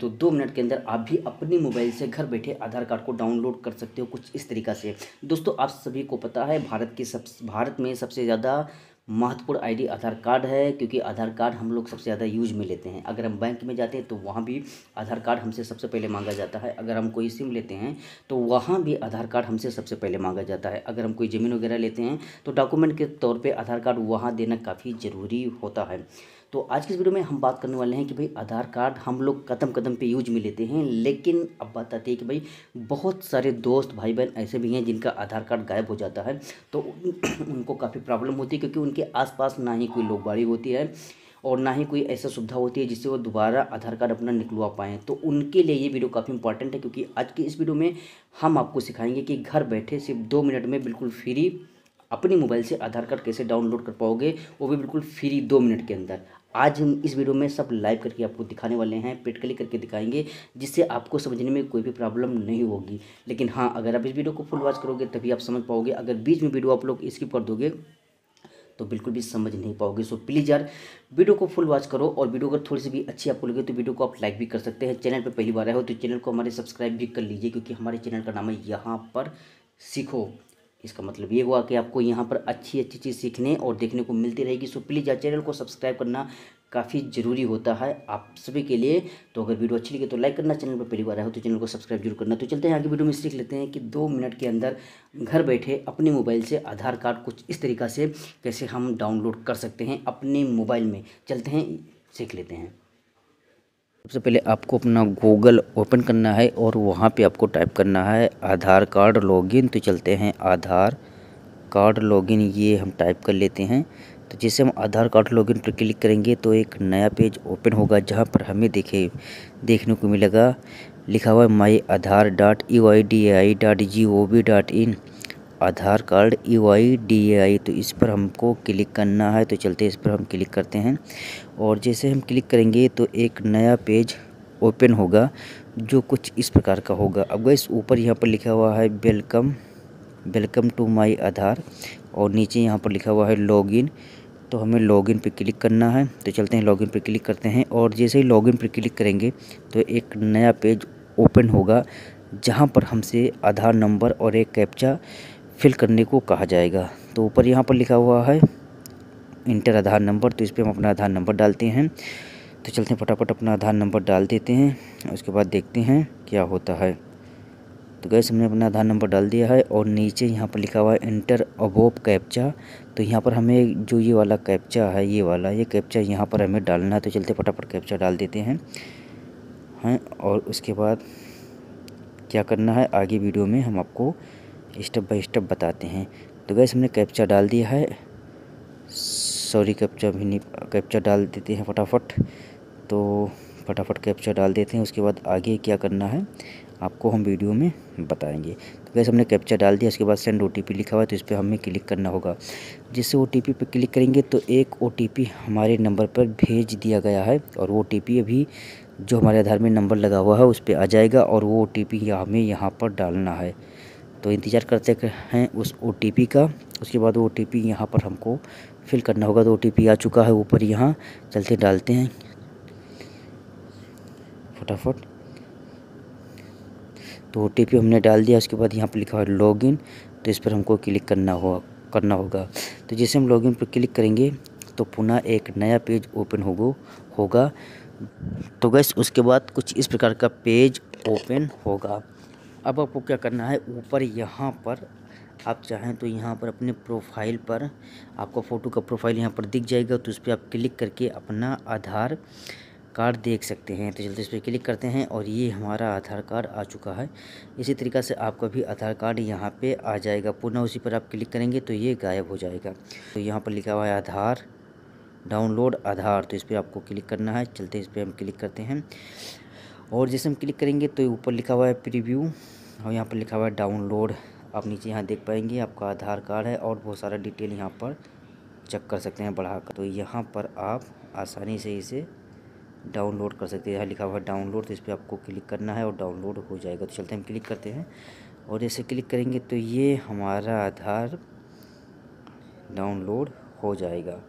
तो दो मिनट के अंदर आप भी अपने मोबाइल से घर बैठे आधार कार्ड को डाउनलोड कर सकते हो कुछ इस तरीका से दोस्तों आप सभी को पता है भारत के सब भारत में सबसे ज़्यादा महत्वपूर्ण आईडी आधार कार्ड है क्योंकि आधार कार्ड हम लोग सबसे ज़्यादा यूज में लेते हैं अगर हम बैंक में जाते हैं तो वहाँ भी आधार कार्ड हमसे सबसे पहले मांगा जाता है अगर हम कोई सिम लेते हैं तो वहाँ भी आधार कार्ड हमसे सबसे पहले मांगा जाता है अगर हम कोई ज़मीन वगैरह लेते हैं तो डॉक्यूमेंट के तौर पर आधार कार्ड वहाँ देना काफ़ी ज़रूरी होता है तो आज की इस वीडियो में हम बात करने वाले हैं कि भाई आधार कार्ड हम लोग कदम कदम पे यूज में लेते हैं लेकिन अब बात आती है कि भाई बहुत सारे दोस्त भाई बहन ऐसे भी हैं जिनका आधार कार्ड गायब हो जाता है तो उनको काफ़ी प्रॉब्लम होती है क्योंकि उनके आसपास ना ही कोई लोकबाड़ी होती है और ना ही कोई ऐसा सुविधा होती है जिससे वो दोबारा आधार कार्ड अपना निकलवा पाएँ तो उनके लिए ये वीडियो काफ़ी इंपॉर्टेंट है क्योंकि आज की इस वीडियो में हम आपको सिखाएंगे कि घर बैठे सिर्फ दो मिनट में बिल्कुल फ्री अपने मोबाइल से आधार कार्ड कैसे डाउनलोड कर पाओगे वो भी बिल्कुल फ्री दो मिनट के अंदर आज हम इस वीडियो में सब लाइव करके आपको दिखाने वाले हैं क्लिक करके दिखाएंगे जिससे आपको समझने में कोई भी प्रॉब्लम नहीं होगी लेकिन हाँ अगर आप इस वीडियो को फुल वॉच करोगे तभी आप समझ पाओगे अगर बीच में वीडियो आप लोग स्किप कर दोगे तो बिल्कुल भी समझ नहीं पाओगे सो प्लीज़ यार वीडियो को फुल वॉच करो और वीडियो अगर थोड़ी सी भी अच्छी आपको लगे तो वीडियो को आप लाइक भी कर सकते हैं चैनल पर पहली बार आए हो तो चैनल को हमारे सब्सक्राइब भी कर लीजिए क्योंकि हमारे चैनल का नाम है यहाँ पर सीखो इसका मतलब ये हुआ कि आपको यहाँ पर अच्छी अच्छी चीज़ सीखने और देखने को मिलती रहेगी सो प्लीज़ यार चैनल को सब्सक्राइब करना काफ़ी ज़रूरी होता है आप सभी के लिए तो अगर वीडियो अच्छी लगे तो लाइक करना चैनल पर पहली बार आए हो तो चैनल को सब्सक्राइब जरूर करना तो चलते हैं आगे वीडियो में सीख लेते हैं कि दो मिनट के अंदर घर बैठे अपने मोबाइल से आधार कार्ड कुछ इस तरीका से कैसे हम डाउनलोड कर सकते हैं अपने मोबाइल में चलते हैं सीख लेते हैं सबसे पहले आपको अपना गूगल ओपन करना है और वहाँ पे आपको टाइप करना है आधार कार्ड लॉगिन तो चलते हैं आधार कार्ड लॉगिन ये हम टाइप कर लेते हैं तो जैसे हम आधार कार्ड लॉगिन पर क्लिक करेंगे तो एक नया पेज ओपन होगा जहाँ पर हमें देखे देखने को मिलेगा लिखा हुआ है my Aadhaar dot E Y D A I dot G O V dot in Aadhaar card E Y D A I तो इस पर हमको क्लिक करना है तो चलते इस पर हम क्लिक करते हैं और जैसे हम क्लिक करेंगे तो एक नया पेज ओपन होगा जो कुछ इस प्रकार का होगा अब इस ऊपर यहाँ पर लिखा हुआ है welcome welcome to my Aadhaar और नीचे यहाँ पर लिखा हुआ है लॉगिन तो हमें लॉगिन पर क्लिक करना है तो चलते हैं लॉगिन पर क्लिक करते हैं और जैसे ही लॉगिन पर क्लिक करेंगे तो एक नया पेज ओपन होगा जहाँ पर हमसे आधार नंबर और एक कैप्चा फिल करने को कहा जाएगा तो ऊपर यहाँ पर लिखा हुआ है इंटर आधार नंबर तो इस पर हम अपना आधार नंबर डालते हैं तो चलते हैं फटाफट अपना आधार नंबर डाल देते हैं उसके बाद देखते हैं क्या होता है तो गैस हमने अपना आधार नंबर डाल दिया है और नीचे यहाँ पर लिखा हुआ है इंटर अबोब कैप्चा तो यहाँ पर हमें जो ये वाला कैप्चा है ये वाला ये कैप्चा यहाँ पर हमें डालना है तो चलते फटाफट कैप्चा डाल देते हैं हैं और उसके बाद क्या करना है आगे वीडियो में हम आपको स्टेप बाय स्टेप बताते हैं तो गैस हमने कैप्चा डाल दिया है सॉरी कैप्चर भी नहीं कैप्चा डाल देते हैं फटाफट तो फटाफट कैप्चा डाल देते हैं उसके बाद आगे क्या करना है आपको हम वीडियो में बताएंगे तो वैसे हमने कैप्चा डाल दिया उसके बाद सेंड ओ लिखा हुआ है तो इस पर हमें क्लिक करना होगा जिससे ओ टी पे क्लिक करेंगे तो एक ओ हमारे नंबर पर भेज दिया गया है और वो ओ अभी जो हमारे आधार में नंबर लगा हुआ है उस पर आ जाएगा और वो ओ टी हमें यहाँ पर डालना है तो इंतज़ार करते हैं उस ओ का उसके बाद ओ टी पी यहाँ पर हमको फिल करना होगा तो ओ आ चुका है ऊपर यहाँ चलते डालते हैं फटाफट तो ओ हमने डाल दिया उसके बाद यहाँ पर लिखा है लॉगिन तो इस पर हमको क्लिक करना होगा करना होगा तो जैसे हम लॉगिन पर क्लिक करेंगे तो पुनः एक नया पेज ओपन होगो होगा तो गैस उसके बाद कुछ इस प्रकार का पेज ओपन होगा अब आपको क्या करना है ऊपर यहाँ पर आप चाहें तो यहाँ पर अपने प्रोफाइल पर आपका फ़ोटो का प्रोफाइल यहाँ पर दिख जाएगा तो उस पर आप क्लिक करके अपना आधार कार्ड देख सकते हैं तो जल्दी इस पर क्लिक करते हैं और ये हमारा आधार कार्ड आ चुका है इसी तरीक़ा से आपका भी आधार कार्ड यहाँ पे आ जाएगा पुनः उसी पर आप क्लिक करेंगे तो ये गायब हो जाएगा तो यहाँ पर लिखा हुआ है आधार डाउनलोड आधार तो इस पर आपको क्लिक करना है चलते इस पर हम क्लिक करते हैं और जैसे हम क्लिक करेंगे तो ऊपर लिखा हुआ है प्रीव्यू और यहाँ पर लिखा हुआ है डाउनलोड आप नीचे यहाँ देख पाएंगे आपका आधार कार्ड है और बहुत सारा डिटेल यहाँ पर चेक कर सकते हैं बढ़ाकर तो यहाँ पर आप आसानी से इसे डाउनलोड कर सकते हैं यहाँ लिखा हुआ है डाउनलोड तो इस पर आपको क्लिक करना है और डाउनलोड हो जाएगा तो चलते हम क्लिक करते हैं और जैसे क्लिक करेंगे तो ये हमारा आधार डाउनलोड हो जाएगा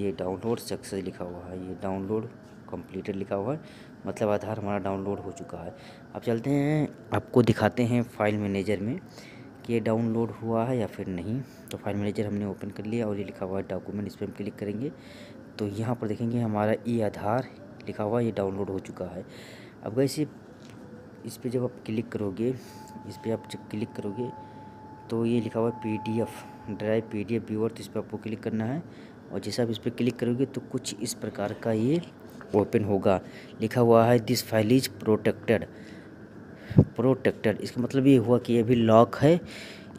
ये डाउनलोड सक्सेस लिखा हुआ है ये डाउनलोड कंप्लीटेड लिखा हुआ है मतलब आधार हमारा डाउनलोड हो चुका है अब चलते हैं आपको दिखाते हैं फाइल मैनेजर में कि ये डाउनलोड हुआ है या फिर नहीं तो फाइल मैनेजर हमने ओपन कर लिया और ये लिखा हुआ है डॉक्यूमेंट इस पर हम क्लिक करेंगे तो यहाँ पर देखेंगे हमारा ई आधार लिखा हुआ ये डाउनलोड हो चुका है अब वैसे इस पर जब आप क्लिक करोगे इस पर आप जब क्लिक करोगे तो ये लिखा हुआ है P D F drive P D F viewer तो इस पर आपको क्लिक करना है और जैसे आप इस पर क्लिक करोगे तो कुछ इस प्रकार का ये ओपन होगा लिखा हुआ है this file is protected protected इसका मतलब ये हुआ कि ये भी लॉक है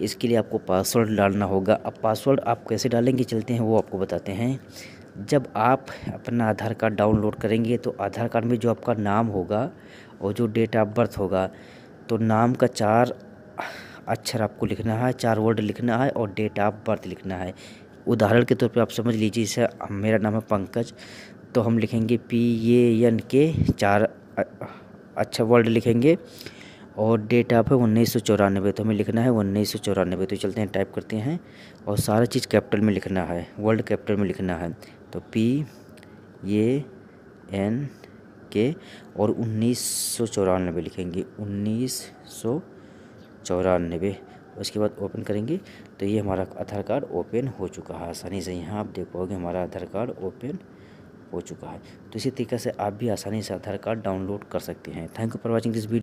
इसके लिए आपको पासवर्ड डालना होगा अब पासवर्ड आप कैसे डालेंगे चलते हैं वो आपको बताते हैं जब आप अपना आधार कार्ड डाउनलोड करेंगे तो आधार कार्ड में जो आपका नाम होगा और जो डेट ऑफ बर्थ होगा तो नाम का चार अक्षर आपको लिखना है चार वर्ड लिखना है और डेट ऑफ बर्थ लिखना है उदाहरण के तौर पे आप समझ लीजिए जैसे मेरा नाम है पंकज तो हम लिखेंगे पी ए एन के चार अच्छा वर्ड लिखेंगे और डेट ऑफ है उन्नीस सौ चौरानवे तो हमें लिखना है उन्नीस सौ चौरानवे तो चलते हैं टाइप करते हैं और सारा चीज़ कैपिटल में लिखना है वर्ल्ड कैपिटल में लिखना है तो पी ए एन के और उन्नीस सौ चौरानवे लिखेंगे उन्नीस सौ चौरानवे उसके बाद ओपन करेंगे तो ये हमारा आधार कार्ड ओपन हो चुका है आसानी से यहाँ आप देख पाओगे हमारा आधार कार्ड ओपन हो चुका है तो इसी तरीके से आप भी आसानी से आधार कार्ड डाउनलोड कर सकते हैं thank you for watching this video